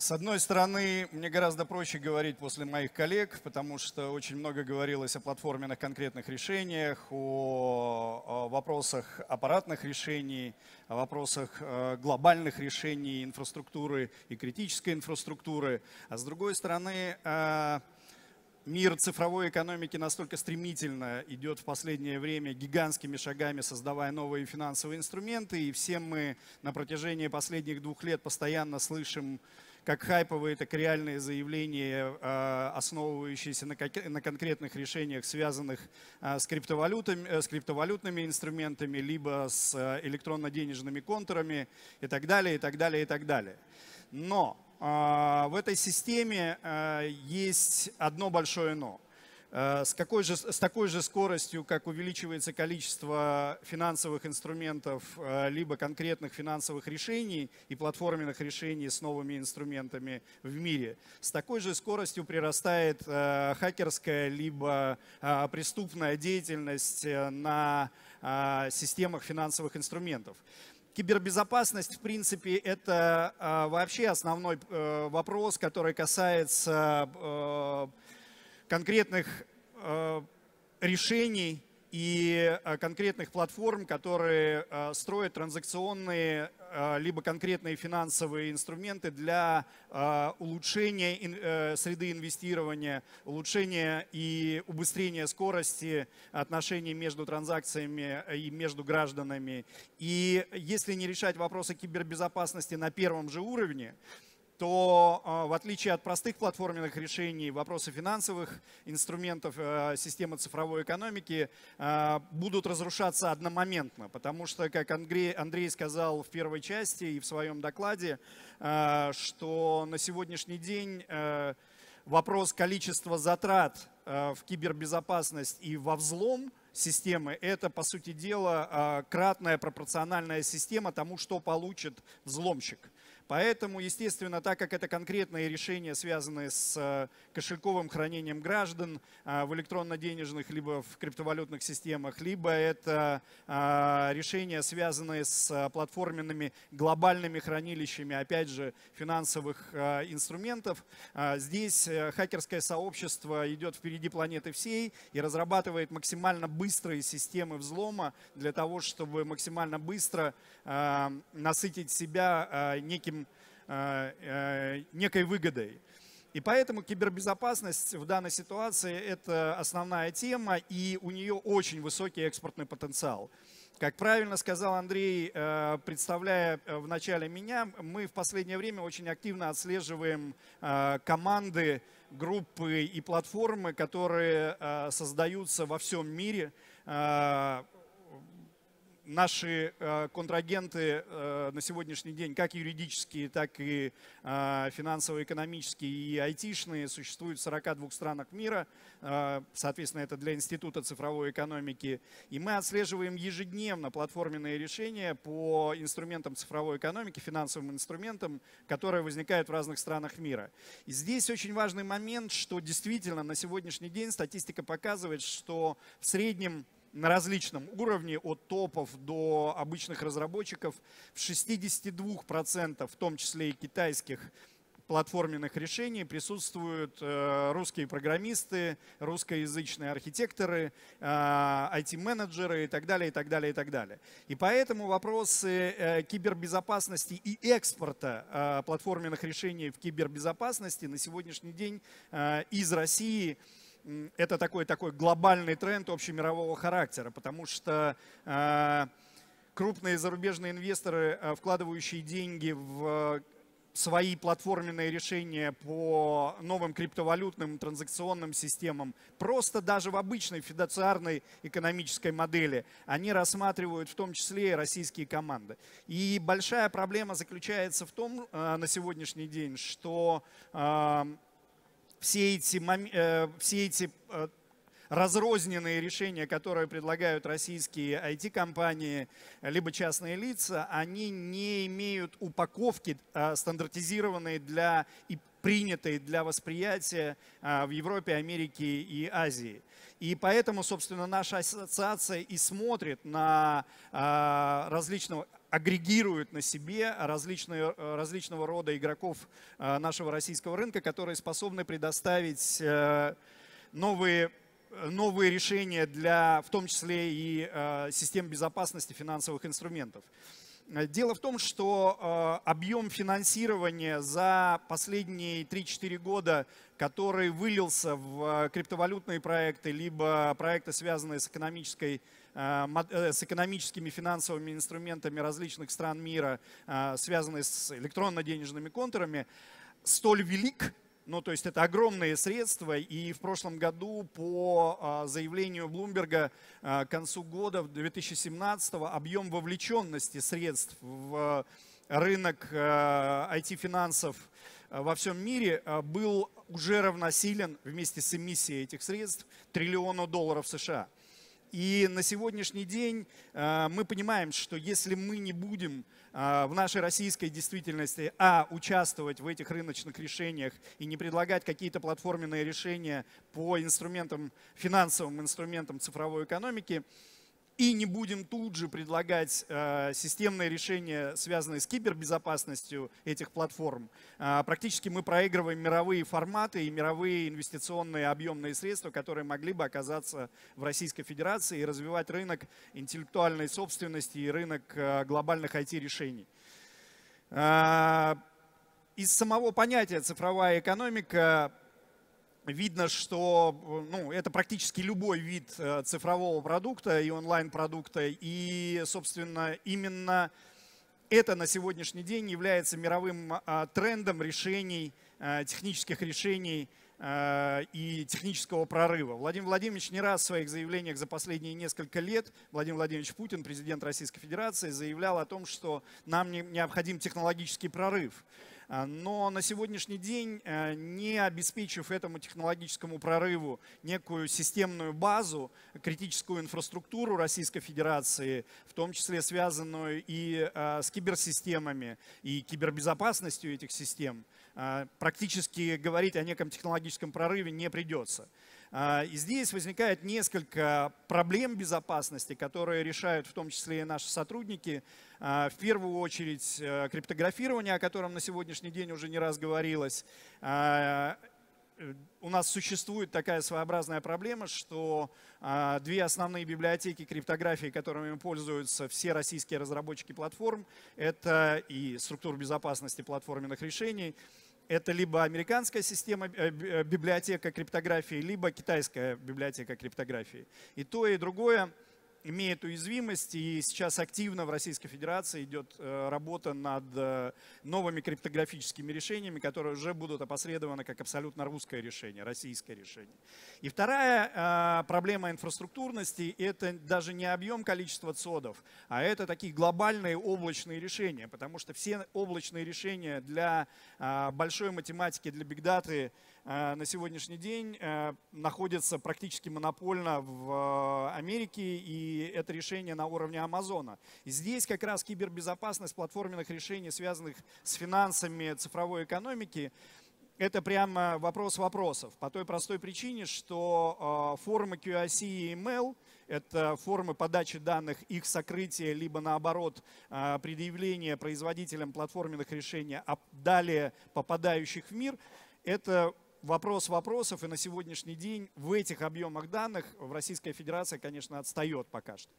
С одной стороны, мне гораздо проще говорить после моих коллег, потому что очень много говорилось о платформенных конкретных решениях, о, вопросах аппаратных решений, о вопросах э, глобальных решений инфраструктуры и критической инфраструктуры. А с другой стороны, э, мир цифровой экономики настолько стремительно идет в последнее время гигантскими шагами, создавая новые финансовые инструменты, и все мы на протяжении последних двух лет постоянно слышим как хайповые, так и реальные заявления, а, основывающиеся на, конкретных решениях, связанных а, с, криптовалютами, э, с криптовалютными инструментами, либо с э, электронно-денежными контурами и так далее, и так далее, и так далее. Но а, в этой системе э, есть одно большое «но». Э, с, какой же, с такой же скоростью, как увеличивается количество финансовых инструментов, э, либо конкретных финансовых решений и платформенных решений с новыми инструментами в мире, с такой же скоростью прирастает э, хакерская, либо преступная деятельность на системах финансовых инструментов. Кибербезопасность, в принципе, это вообще основной вопрос, который касается конкретных э, решений и э, конкретных платформ, которые э, строят транзакционные либо конкретные финансовые инструменты для улучшения среды инвестирования, улучшения и убыстрения скорости отношений между транзакциями и между гражданами. И если не решать вопросы кибербезопасности на первом же уровне, то а, в отличие от простых платформенных решений, вопросы финансовых инструментов э, системы цифровой экономики э, будут разрушаться одномоментно, потому что, как Андрей, Андрей сказал в первой части и в своем докладе, э, что на сегодняшний день вопрос количества затрат в кибербезопасность и во взлом – системы. Это, по сути дела, кратная пропорциональная система тому, что получит взломщик. Поэтому, естественно, так как это конкретные решения, связанные с э, кошельковым хранением граждан э, в электронно-денежных либо в криптовалютных системах, либо это э, решения, связанные с платформенными глобальными хранилищами, опять же, финансовых инструментов, здесь хакерское сообщество идет впереди планеты всей и разрабатывает максимально быстрые системы взлома для того, чтобы максимально быстро насытить себя неким Э, э, некой выгодой. И поэтому кибербезопасность в данной ситуации – это основная тема, и у нее очень высокий экспортный потенциал. Как правильно сказал Андрей, э, представляя в начале меня, мы в последнее время очень активно отслеживаем команды, группы и платформы, которые создаются во всем мире наши э, контрагенты э, на сегодняшний день, как юридические, так и э, финансово-экономические и айтишные, существуют в 42 странах мира. Соответственно, это для Института цифровой экономики. И мы отслеживаем ежедневно платформенные решения по инструментам цифровой экономики, финансовым инструментам, которые возникают в разных странах мира. И здесь очень важный момент, что действительно на сегодняшний день статистика показывает, что в среднем на различном уровне, от топов до обычных разработчиков, в 62%, в том числе и китайских платформенных решений, присутствуют э, русские программисты, русскоязычные архитекторы, IT-менеджеры э, и так далее, и так далее, и так далее. И поэтому вопросы э, кибербезопасности и экспорта платформенных решений в кибербезопасности на сегодняшний день из России – это такой, такой глобальный тренд общемирового характера, потому что э, крупные зарубежные инвесторы, э, вкладывающие деньги в э, свои платформенные решения по новым криптовалютным транзакционным системам, просто даже в обычной фидациарной экономической модели, они рассматривают в том числе и российские команды. И большая проблема заключается в том на сегодняшний день, что все эти, э, все эти э, разрозненные решения, которые предлагают российские IT-компании, э, либо частные лица, они не имеют упаковки, э, стандартизированной для и принятой для восприятия э, в Европе, Америке и Азии. И поэтому, собственно, наша ассоциация и смотрит на различного агрегирует на себе различные, различного рода игроков нашего российского рынка, которые способны предоставить новые новые решения для, в том числе и э, систем безопасности финансовых инструментов. Э, дело в том, что э, объем финансирования за последние 3-4 года, который вылился в криптовалютные проекты, либо проекты, связанные с, экономической, с экономическими финансовыми инструментами различных стран мира, связанные с электронно-денежными контурами, столь велик, ну, то есть это огромные средства, и в прошлом году по а, заявлению Блумберга а, к концу года, 2017, объем вовлеченности средств в а, рынок IT-финансов во всем мире был уже равносилен вместе с эмиссией этих средств триллиону долларов США. И на сегодняшний день э, мы понимаем, что если мы не будем э, в нашей российской действительности, а, участвовать в этих рыночных решениях и не предлагать какие-то платформенные решения по инструментам, финансовым инструментам цифровой экономики, и не будем тут же предлагать э, системные решения, связанные с кибербезопасностью этих платформ, э, практически мы проигрываем мировые форматы и мировые инвестиционные объемные средства, которые могли бы оказаться в Российской Федерации и развивать рынок интеллектуальной собственности и рынок э, глобальных IT-решений. Из самого понятия цифровая экономика видно, что э, ну, это практически любой вид э, цифрового продукта и онлайн-продукта. И, собственно, именно это на сегодняшний день является мировым э, трендом решений, технических решений и технического прорыва. Владимир Владимирович не раз в своих заявлениях за последние несколько лет, Владимир Владимирович Путин, президент Российской Федерации, заявлял о том, что нам необходим технологический прорыв. А, но на сегодняшний день, э, не обеспечив этому технологическому прорыву некую системную базу, критическую инфраструктуру Российской Федерации, в том числе связанную и э, с киберсистемами, и кибербезопасностью этих систем, э, практически говорить о неком технологическом прорыве не придется. А, и здесь возникает несколько проблем безопасности, которые решают в том числе и наши сотрудники. А, в первую очередь э, криптографирование, о котором на сегодняшний день уже не раз говорилось. А, э, у нас существует такая своеобразная проблема, что две основные библиотеки криптографии, которыми пользуются все российские разработчики платформ, это и структура безопасности платформенных решений – это либо американская система э, э, библиотека криптографии, либо китайская библиотека криптографии. И то, и другое имеет уязвимость, и сейчас активно в Российской Федерации идет э, работа над э, новыми криптографическими решениями, которые уже будут опосредованы как абсолютно русское решение, российское решение. И вторая э, проблема инфраструктурности — это даже не объем количества цодов, а это такие глобальные облачные решения, потому что все облачные решения для большой математики, для бигдаты — Э, на сегодняшний день э, находится практически монопольно в э, Америке, и это решение на уровне Амазона. И здесь как раз кибербезопасность платформенных решений, связанных с финансами цифровой экономики, это прямо вопрос вопросов. По той простой причине, что формы QIC и ML – это формы подачи данных, их сокрытия, либо наоборот предъявления производителям платформенных решений, а далее попадающих в мир – это вопрос вопросов, и на сегодняшний день в этих объемах данных в Российская Федерация, конечно, отстает пока что.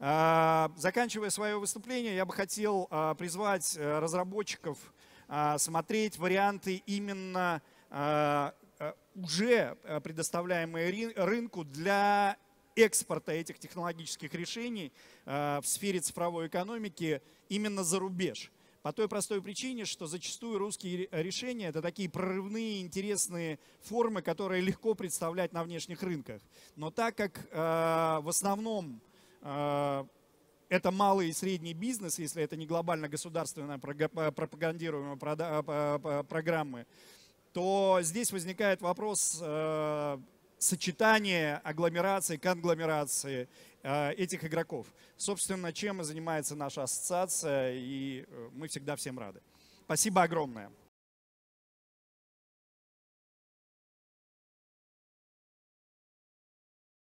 А, заканчивая свое выступление, я бы хотел а, призвать э, разработчиков а, смотреть варианты именно э, уже э, предоставляемые рынку для экспорта этих технологических решений в сфере цифровой экономики именно за рубеж. По той простой причине, что зачастую русские решения – это такие прорывные, интересные формы, которые легко представлять на внешних рынках. Но так как э, в основном э, это малый и средний бизнес, если это не глобально государственная э, пропагандируемая э, программа, то здесь возникает вопрос э, сочетание агломерации, конгломерации э, этих игроков. Собственно, чем и занимается наша ассоциация, и э, мы всегда всем рады. Спасибо огромное.